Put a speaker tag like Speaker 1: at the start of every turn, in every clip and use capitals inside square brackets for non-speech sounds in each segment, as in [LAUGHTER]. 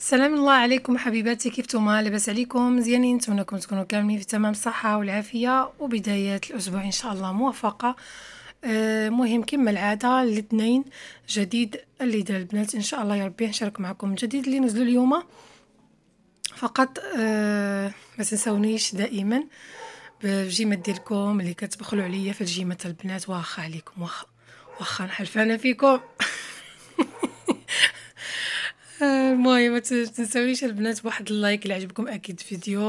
Speaker 1: سلام الله عليكم حبيباتي كيف توما لاباس عليكم مزيانين نتمنى تكونوا كاملين في تمام الصحه والعافيه وبدايه الاسبوع ان شاء الله موفقه آه، مهم كما العاده الاثنين جديد اللي دار البنات ان شاء الله يا ربي نشارك معكم جديد اللي نزلوا اليوم فقط آه، ما تنساونيش دائما بالجيمه ديالكم اللي كتبخلوا عليا في الجيمه البنات واخا عليكم واخا واخا نحلف انا فيكم [LAUGHS] المهم ما تنساويش البنات بواحد اللايك اللي عجبكم اكيد الفيديو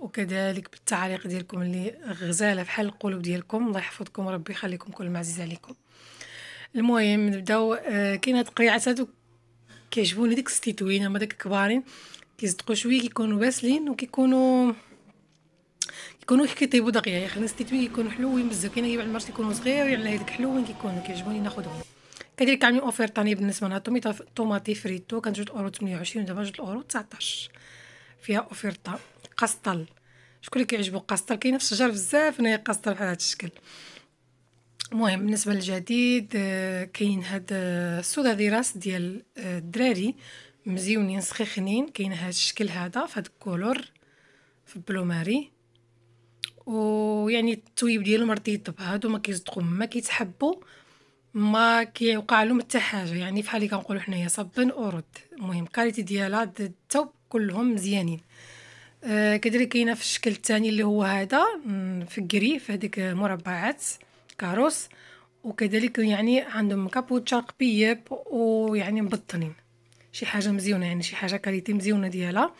Speaker 1: وكذلك بالتعليق ديالكم اللي غزاله فحال القلوب ديالكم الله يحفظكم وربي يخليكم كل ما عزيز عليكم المهم نبداو آه، كاين هاد القريعات هادو كيعجبوني ديك الستيتوين هما داك كبارين كيصدقوا شويه كيكونوا باسلين وكيكونوا كيكونوا كيطيبوا دقيقه يعني خلينا الستيتوين كيكونوا حلوين بزاف كاين اللي بعد المرات كيكونوا صغيرين على هذيك حلوين كيكونوا كيعجبوني ناخذهم كذلك عاملين اوفر ثاني بالنسبه لها طوميطه طوماطي فريتو كانت جوج اورو 28 دابا جوج اورو 19 فيها اوفرطه قسطل شكون اللي كيعجبو قسطل كاين في الشجر بزاف هنايا قسطل بحال هذا الشكل المهم بالنسبه للجديد كاين هاد السودا دي راس ديال الدراري مزيونين سخيخنين كاين هاد الشكل هذا في هاد الكولور في البلوماري ويعني التويب ديالهم رطيب هادو ما كيصدقوا ما كيتحبوا ما كيوقع لهم حتى حاجه يعني فحال اللي كنقولوا حنايا صبن ورد المهم كاليتي ديالها الثوب كلهم مزيانين آه كذلك كاينه في الشكل الثاني اللي هو هذا في الكري في هذيك مربعات كاروس وكذلك يعني عندهم كابوتشا قبيب ويعني مبطنين شي حاجه مزيونه يعني شي حاجه كاليتي مزيونه ديالها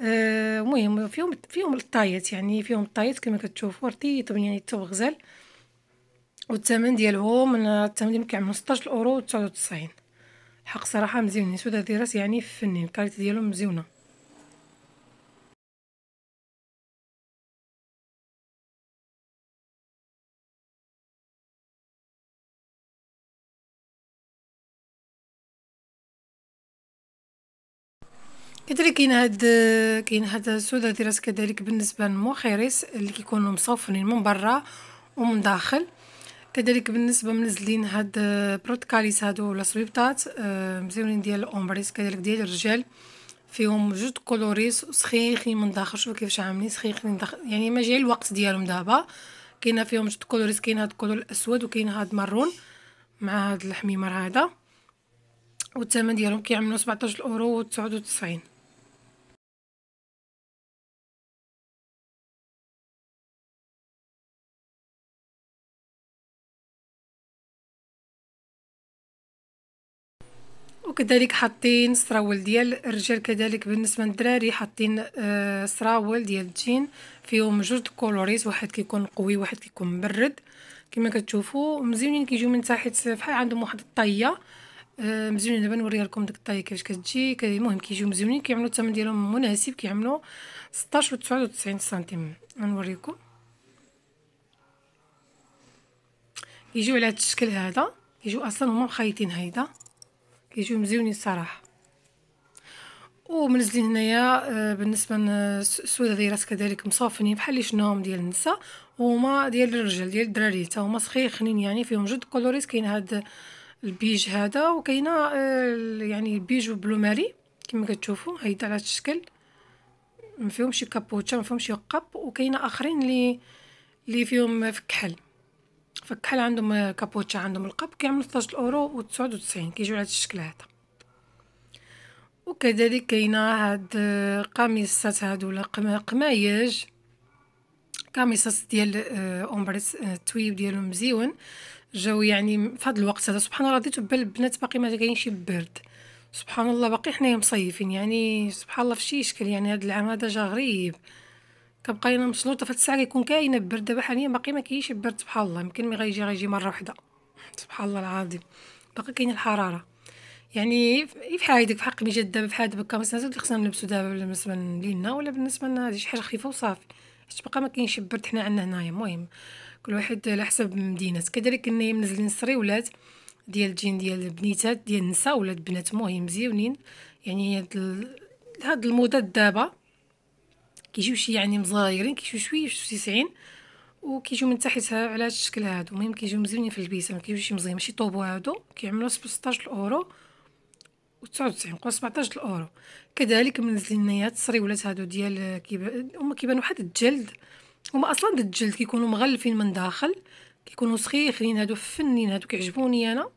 Speaker 1: آه، المهم آه فيهم فيهم الطايات يعني فيهم الطايات كما كتشوفوا رطيب يعني التوب غزال والثمن ديالهم انا الثمن ديالهم كيعملو 16 اورو و99 الحق صراحه مزيونين سودا ديراس يعني فنين الكاليتي ديالهم مزيونه كدري كاين هاد كاين هاد السودا ديراس كذلك بالنسبه للمخيريس اللي كيكونوا مصوفنين من برا ومن داخل كذلك بالنسبه منزلين هاد آه، بروتكاليس هادو ولا صبيبطات آه، مزيونين ديال الاومبريس كذلك ديال الرجال فيهم جوج كولوريس سخيخين من داخل شوفوا كيفاش عاملين سخيخين من داخل يعني ما جاي الوقت ديالهم دابا كاينه فيهم جوج كولوريس كاين هاد الكولور الاسود وكاين هاد مارون مع هاد الحميمر هذا والثمن ديالهم كيعملو 17 اورو و 99 وكذلك حاطين سراول ديال الرجال كذلك بالنسبه للدراري حاطين سراول آه، ديال الجين فيهم جوج كولوريز واحد كيكون قوي واحد كيكون مبرد كما كتشوفوا مزيونين كيجيو من تحت بحال عندهم واحد الطيه آه، مزيونين دابا نوريها لكم ديك الطيه كيفاش كتجي المهم كيجيو مزيونين كيعملوا الثمن ديالهم مناسب كيعملوا 16 و 99 سنتيم غنوريكم يجيو على هذا الشكل هذا يجيو اصلا هما مخيطين هيدا كيجيو مزيونين الصراحه ومنزلين هنايا آه، بالنسبه راس كذلك مصافنين بحال شناهم ديال النساء وهما ديال الرجال ديال الدراري تا هما سخيخنين يعني فيهم جد كولوريس كاين هاد البيج هذا وكاينه آه، يعني بيج وبلو ماري كما كتشوفوا هيدا على هذا الشكل ما فيهمش كابوتشا ما فيهمش يقب وكاينه اخرين اللي اللي فيهم فكحل فكحال عندهم كابوتشا عندهم القب كيعملو 16 اورو و99 كيجيو على هاد الشكل هذا وكذلك كاينه هاد قميصات هادو ولا قمايج قميصات ديال اومبريس آه، التويب آه، ديالهم مزيون جاو يعني في هاد الوقت هذا سبحان الله ديتو بال البنات باقي ما كاين شي برد سبحان الله باقي حنايا مصيفين يعني سبحان الله في شي شكل يعني هاد العام هذا جا غريب كنبقى انا مسلوطه فهاد الساعه كيكون كاينه البرد دابا حاليا باقي ما كاينش البرد سبحان الله يمكن مي غيجي غيجي مره وحده سبحان الله العظيم باقي كاينه الحراره يعني بحال في حق مي جات دابا بحال دابا كامسات اللي خصنا نلبسو دابا بالنسبه لينا ولا بالنسبه لنا شي حاجه خفيفه وصافي حيت باقي ما كاينش البرد حنا عندنا هنايا المهم كل واحد على حسب المدينه كذلك كنا منزلين ولاد ديال الجين ديال بنيتات ديال النساء ولاد بنات مهم مزيونين يعني هاد المده دابا كيجيو شي يعني مزايرين كيجيو شويه 90 وكيجيو من تحت على هاد الشكل هادو المهم كيجيو مزيونين في البيسه ما كيجيوش مزيان ماشي طوبو هادو كيعملوا 16 اورو و99 بقاو 17 اورو كذلك من الزينيات هاد هادو ديال كيب... هما كيبانوا حد الجلد هما اصلا ضد الجلد كيكونوا مغلفين من داخل كيكونوا سخيخين هادو فنين هادو كيعجبوني انا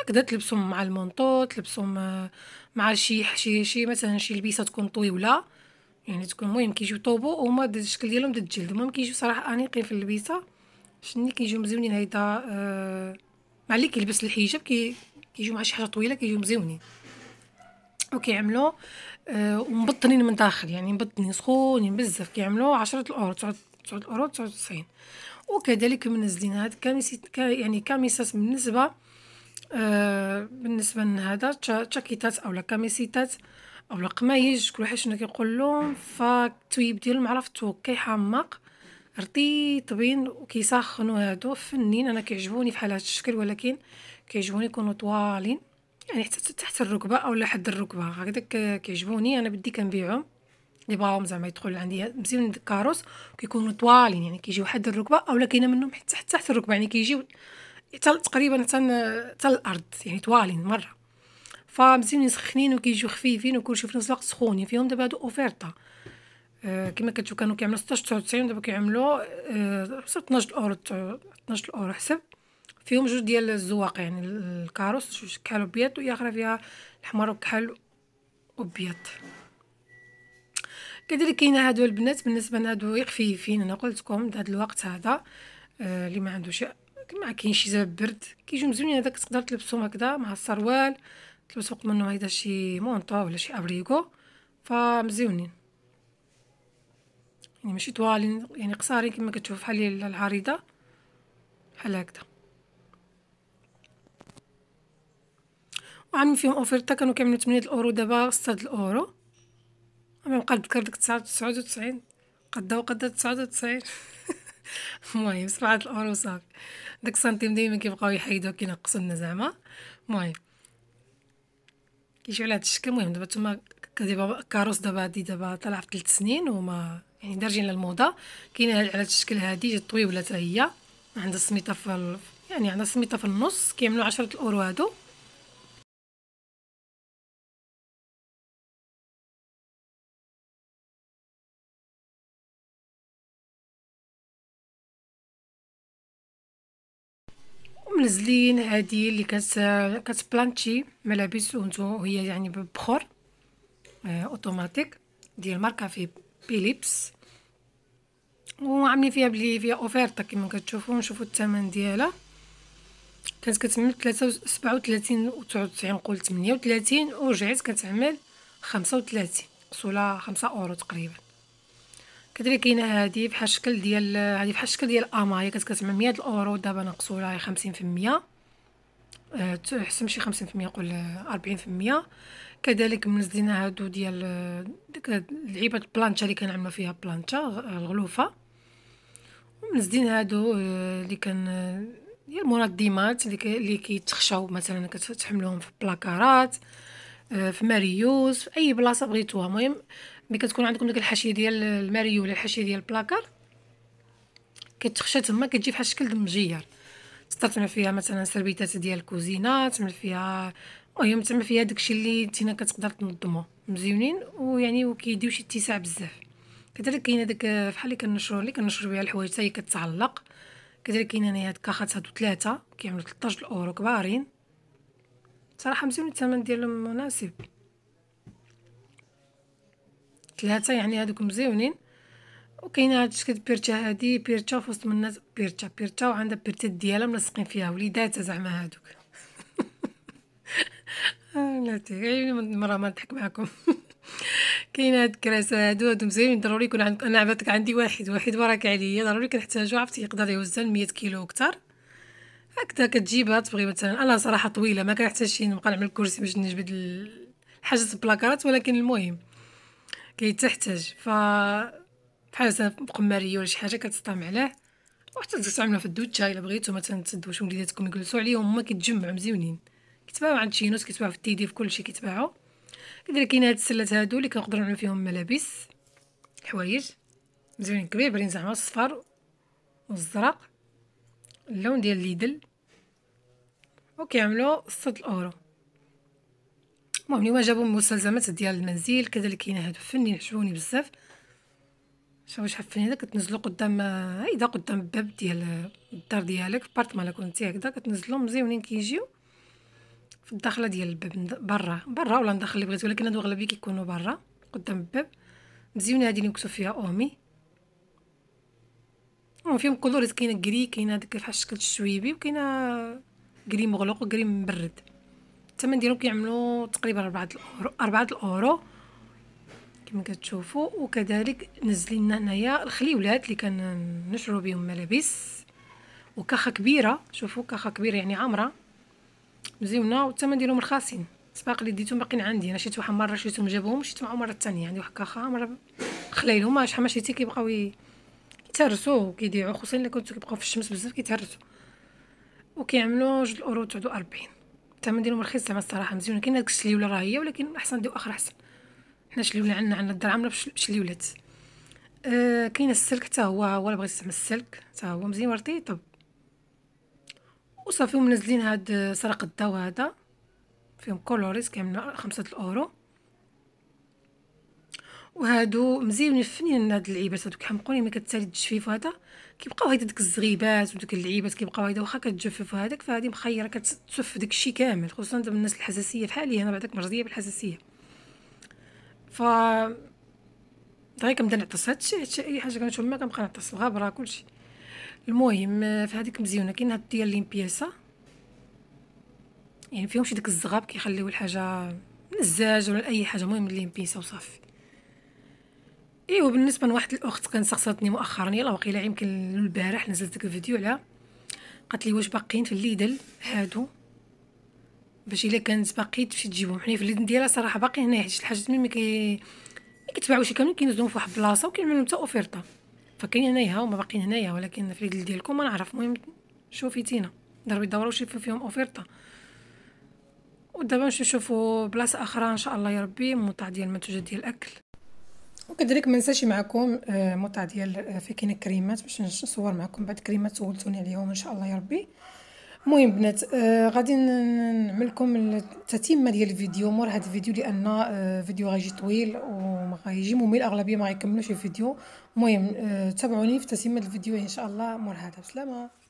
Speaker 1: هكذا تلبسهم مع المونطو تلبسهم آه، مع شي شي شي مثلا شي لبيسه تكون طويله يعني تكون المهم كيجيو طوبو وهما دا الشكل ديالهم دا الجلد المهم كيجيو صراحه انيقين في اللبيسه شني كيجيو مزيونين هيدا آه مع اللي كيلبس الحجاب كي كيجيو مع شي حاجه طويله كيجيو مزيونين وكيعملوا آه ومبطنين من داخل يعني مبطنين سخونين بزاف كيعملوا 10 الاورو 9 الاورو 99 وكذلك منزلين هاد كاميس يعني كاميسات بالنسبه آه بالنسبه لهذا تشاكيتات اولا كاميسيتات آه الوقت ما كل واحد شنو كيقول له فالتويب ديالهم عرفتو كيحمق طبين وكيسخنوا هادو فنين انا كيعجبوني بحال هذا الشكل ولكن كيعجبوني يكونوا طوالين يعني حتى تحت الركبه اولا حد الركبه هكداك كيعجبوني انا بدي كنبيعهم لي بغاهم زعما يدخل عندي مزيان من الكاروس كيكونوا طوالين يعني كيجيو حد الركبه اولا كاينه منهم حتى تحت الركبه يعني كيجيو تقريبا حتى الارض يعني طوالين مره فمزيانين سخنين وكيجيو خفيفين وكلشي في نفس الوقت سخونين يعني فيهم دابا هادو اوفيرتا آه كما كتشوف كانوا كيعملوا 16 99 دابا كيعملوا آه 12 اورو 12 اورو حسب فيهم جوج ديال الزواق يعني الكاروس جوج كحل ابيض وهي فيها الاحمر وكحل ابيض كذلك كاين هادو البنات بالنسبه لهادو خفيفين انا قلتكم هاد الوقت هذا آه اللي ما عندوش ما كاين شي برد كيجيو مزيانين هذاك تقدر تلبسهم هكذا مع السروال تلبسوق منو هيدا شي مونطو ولا شي ابريكو فمزيونين يعني ماشي طوالين يعني قصارين كما كتشوف بحال العريضه بحال هكذا وعاملين فيهم اوفرتا كانوا كاملين 8 الاورو دابا 6 الاورو انا بقى نذكر ديك 99 قدا وقدا 99 المهم 7 الاورو صافي داك سنتيم ديما كيبقاو يحيدوا كينقصوا لنا زعما المهم كيجي على هاد الشكل المهم دابا تما كدابا كاروس دابا هادي دابا طلع في 3 سنين وما يعني دارجين للموضه كاينه على هاد الشكل هادي جات طويوله حتى هي عندها السميطه في يعني عندها السميطه في النص كيعملوا 10 الاورو هادو ومنزلين هادي اللي كت كتبلانتي ملابس هي يعني بخور اوتوماتيك آه، ديال ماركه في بيليبس وعاملين فيها بلي فيها اوفيرتا كما كتشوفوا نشوفوا الثمن ديالها كانت كتعمل 37 و 99 نقول 38 ورجعت كتعمل 35 قصوله 5 اورو تقريبا كدري كاينه هادي بحال الشكل ديال هادي بحال الشكل ديال أما هي كتكتب 100 الاورو دابا نقصوا لها 50% تحسن شي 50% قول 40% كذلك منزلينا هادو ديال ديك لعيبه البلانشا اللي كنعملو فيها بلانشا الغلوفه ومنزلين هادو آه، اللي كان هي المنظمات اللي كيتخشاو مثلا كتحملوهم في بلاكارات آه، في ماريوز في اي بلاصه بغيتوها المهم ملي كتكون عندكم داك الحاشيه ديال الماريو ولا الحاشيه ديال البلاكار كتخشى تما كتجي بحال شكل المجير تستعمل فيها مثلا سربيتات ديال الكوزينه تعمل فيها المهم تعمل فيها داكشي اللي نتينا كتقدر تنظمو مزيونين ويعني وكيديو شي اتساع بزاف كذلك كاينه داك فحال اللي كنشرو اللي كنشرو بها الحوايج حتى هي كتعلق كذلك كاينه انا هاد كاخات هادو ثلاثه كيعملو 13 اورو كبارين صراحه مزيون الثمن ديالهم مناسب ثلاثه يعني هادوك مزيونين وكاينه هاد الشكل بيرتا هادي بيرتا في وسط الناس بيرتا بيرتا وعندها بيرتات ديالها ملصقين فيها وليداتها زعما هادوك [LAUGHS] آه، لا عيوني مرة ما نضحك معاكم [LAUGHS] كاينه هاد الكراسة هادو هادو مزيانين ضروري يكون عندك انا عبدك عندي واحد واحد وراك عليا ضروري كنحتاجو عرفتي يقدر يوزن مية كيلو اكثر هكذا كتجيبها تبغي مثلا انا صراحة طويلة ما كنحتاجش نبقى نعمل الكرسي باش نجبد الحاجة البلاكارات ولكن المهم كيتحتاج ف بحال مثلا بقماريه ولا شي حاجه كتستعم عليه وحتى تستعملوا في الدوتشا الا بغيتو مثلا تدوشو وليداتكم يجلسوا عليهم هما كيتجمعوا مزيونين كيتباعوا عند شينوس كيتباعوا في التيدي في كلشي كيتباعوا كذلك كاين هاد السلات هادو اللي كنقدروا نعملو فيهم ملابس حوايج مزيونين كبير برين زعما الصفر والزرق اللون ديال ليدل وكيعملوا 6 اورو المهم اليوم جابوا المستلزمات ديال المنزل كذلك كاين هادو فنين عجبوني بزاف شوفوا شحال فنين هذا كتنزلو قدام هيدا قدام الباب ديال الدار ديالك بارت مالا كنتي هكذا كتنزلوا مزيونين كيجيو في الداخله ديال الباب برا برا ولا الداخل اللي بغيتي ولكن هادو اغلبيه كيكونوا برا قدام الباب مزيونه هادي اللي مكتوب فيها اومي فيهم كولوريز كاينه كري كاينه داك بحال شكل الشويبي وكاينه كري مغلق وكري مبرد الثمن ديالو كيعملوا تقريبا 4 الاورو 4 الاورو كما كتشوفوا وكذلك نزلنا لنا هنايا الخليولات اللي نشرو بهم ملابس وكاخه كبيره شوفوا كاخه كبيره يعني عامره مزيونه والثمن ديالهم رخاصين السباق اللي ديتهم باقيين عندي انا شيت واحد مره شريتهم جابوهم شيت معاهم مره ثانيه عندي واحد كاخه مره خلايل هما شحال ما شريتي كيبقاو كيتهرسوا كيضيعوا خصوصا الا كنتو كيبقاو في الشمس بزاف كيتهرسوا وكيعملوا جوج الاورو تعدو 40 الثمن ديالهم رخيص زعما الصراحه مزيون كاين الشلي الشليوله راه هي ولكن احسن نديو اخر احسن حنا ولا عندنا عندنا الدار عامله ولات آه كاين السلك حتى هو هو اللي بغيت زعما السلك حتى هو مزيان وردي طب وصافي ومنزلين هاد آه، سرق الضو هذا فيهم كولوريس كامل خمسة الاورو وهادو مزيانين فنين هاد اللعيبات هادوك حمقوني ملي كتسالي التجفيف وهذا كيبقاو هيدا ديك الزغيبات ودوك اللعيبات كيبقاو هيدا واخا كتجفف هذاك فهادي مخيره كتسف داك الشيء كامل خصوصا دابا الناس الحساسيه فحالي انا بعداك مرضيه بالحساسيه ف دغيا كنبدا نعطس هادشي هادشي اي حاجه كنشوف ما كنبقى نعطس الغبره كلشي المهم آه، في هذيك مزيونه كاين هاد ديال ليمبياسا يعني فيهم شي داك الزغاب كيخليو الحاجه نزاج ولا اي حاجه المهم ليمبيسا وصافي ايوا بالنسبه لواحد الاخت كان سقساتني مؤخرا يلا وقيله يمكن البارح نزلت لك الفيديو عليها قالت لي واش باقيين في الليدل هادو باش الا كانت باقيت تمشي تجيبهم حنا في الليدل ديالها صراحه باقي هنا حيت الحاجات ملي ما كي شي كاملين كينزلوهم في واحد البلاصه وكيعملوا لهم حتى اوفيرطه فكاين هنايا هما باقيين هنايا ولكن في الليدل ديالكم ما نعرف المهم شوفي تينا ضربي الدوره وشوفي فيهم اوفيرطه ودابا نشوفوا بلاصه اخرى ان شاء الله يا ربي المنتج ديال المنتوجات ديال الاكل وكذلك ما نساش معكم آه، متعه ديال آه، فكين الكريمات باش نصور معكم بعد كريمات سولتوني عليهم ان شاء الله يا ربي المهم بنات آه، غادي نعمل لكم التتمه ديال الفيديو مور هذا الفيديو لان فيديو غيجي طويل وما غيجي ممل الاغلبيه ما غيكملوش الفيديو المهم تابعوني في تتمه الفيديو ان شاء الله مور هذا بسلامه